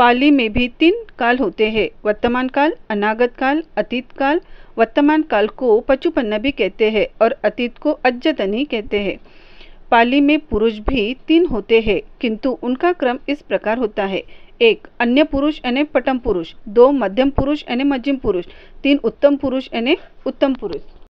पाली में भी तीन काल होते हैं वर्तमान काल अनागत काल अतीत काल वर्तमान काल को पचुपन्न भी कहते हैं और अतीत को अज्जतनी कहते हैं पाली में पुरुष भी तीन होते हैं किंतु उनका क्रम इस प्रकार होता है एक अन्य पुरुष यानी पटम पुरुष दो मध्यम पुरुष यानी मध्यम पुरुष तीन उत्तम पुरुष यानी उत्तम पुरुष